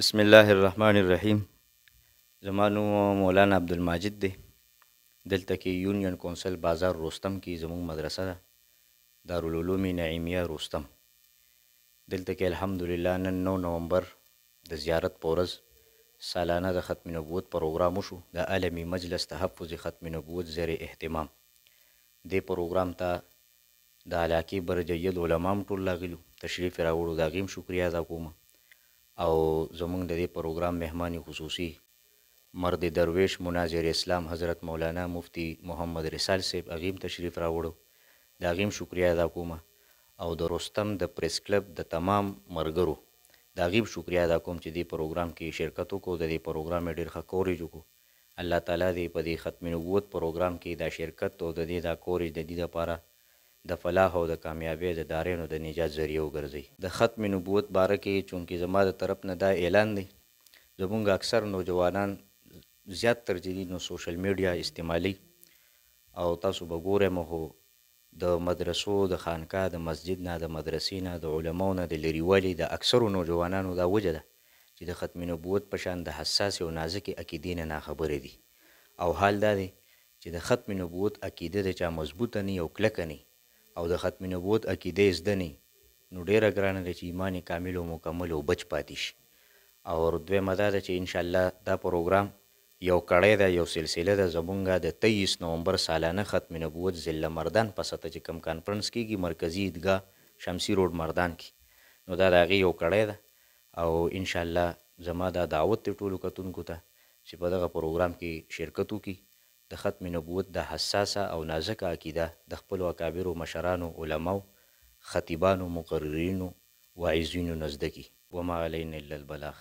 بسم الله الرحمن الرحیم زما نوم مولانا عبدالماجد دی دلته کې یونین کونسل بازار روستم کې زموږ مدرسه ده دارالعلوم نعیمیه روستم دلته کې الحمدلله نن نو نومبر د زیارت پورز سالانه د ختم نبوت پروګرام شو د عالمی مجلس تحفظ ختم نبوت زیر اهتمام دې پروګرام ته د علاقې برجید علمام ټول لاغلو تشریف راوړو د هغې شکریا ادا کوم او زمونږ د دې پروګرام مهمانی خصوصي مرد درویش مناظر اسلام حضرت مولانا مفتی محمد رسال صاحب اغیم تشریف راوړو د اغیم شکریا ادا کوم او د رستم د پریس کلب د تمام مرګرو د اغیم شکریا ادا کوم چې دې پروګرام کې شرکت وکړو د دې پروګرام ډیر ښه کورې جوړو الله تعالی دې په دې ختم نبوت پروګرام کې دا شرکت او د دې دا کورې د دې لپاره د فلاح او د کامیابی د دارینو د نجات ذریعہ وګرځي د ختم نبوت باره کې چونکی زما د طرف نه دا اعلان دی زمونږ اکثر نوجوانان زیات ترجیح نو سوشل میډیا استعمالي او تاسو به ګورئ مو هو د مدرسو د خانقاه د مسجد نه د مدرسې نه د علماو نه د لریوالي د اکثرو نوجوانانو دا وجه ده چې د ختم نبوت په شان د حساس او نازکې عقیدې نه ناخبرې دي او حال دا دی چې د ختم نبوت عقیده د چا مضبوطه نه او کلکه نه او د ختم نبوت عقیده زده نه نو ډیره ګرانه ده چې ایمان کامل او مکمل او بچ پاتې شي او دویمه دا ده چې انشاءالله دا پروګرام یو کړی ده یو سلسله ده زمونږ د تیس نومبر سالانه ختم نبوت ذله مردان په سطح چې کم کانفرنس کیږي مرکزی عیدګاه شمسی روډ مردان کې نو دا د هغې یو کړی ده او انشاءالله زما دا دعوت دی ټولو کتونکو ته چې په دغه پروګرام کې شرکت وکړي د ختم نبوت د حساسه او نازکه عقیده د خپلو اکابرو مشرانو علماو خطیبانو مقررینو واعظینو نه زده کي وما علینا الا البلاغ